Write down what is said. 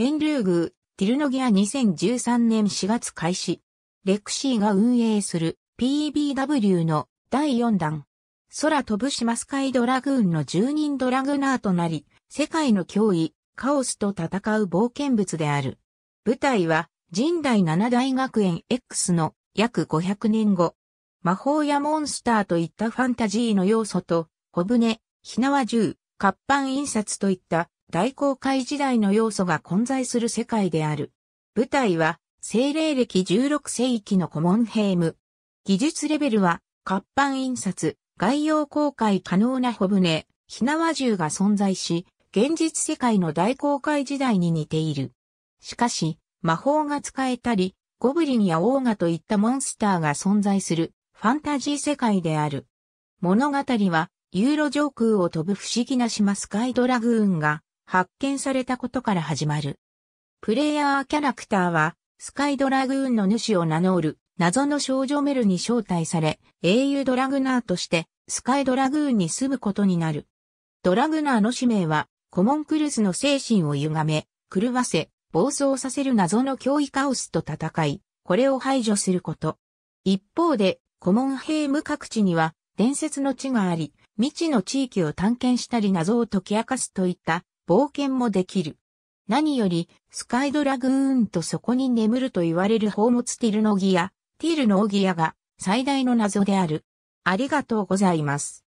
天竜宮、ティルノギア2013年4月開始。レクシーが運営する PBW の第4弾。空飛ぶ島スカイドラグーンの住人ドラグナーとなり、世界の脅威、カオスと戦う冒険物である。舞台は、神代七大学園 X の約500年後。魔法やモンスターといったファンタジーの要素と、小舟、火縄銃、活版印刷といった大航海時代の要素が混在する世界である。舞台は、精霊歴16世紀のコモンヘーム。技術レベルは、活版印刷、概要公開可能な小舟、火縄銃が存在し、現実世界の大航海時代に似ている。しかし、魔法が使えたり、ゴブリンやオーガといったモンスターが存在するファンタジー世界である。物語はユーロ上空を飛ぶ不思議な島スカイドラグーンが発見されたことから始まる。プレイヤーキャラクターは、スカイドラグーンの主を名乗る謎の少女メルに招待され、英雄ドラグナーとして、スカイドラグーンに住むことになる。ドラグナーの使命は、コモンクルスの精神を歪め、狂わせ、暴走させる謎の脅威カオスと戦い、これを排除すること。一方で、コモンヘイム各地には、伝説の地があり、未知の地域を探検したり謎を解き明かすといった冒険もできる。何より、スカイドラグーンとそこに眠ると言われる宝物ティルノギア、ティルノギアが最大の謎である。ありがとうございます。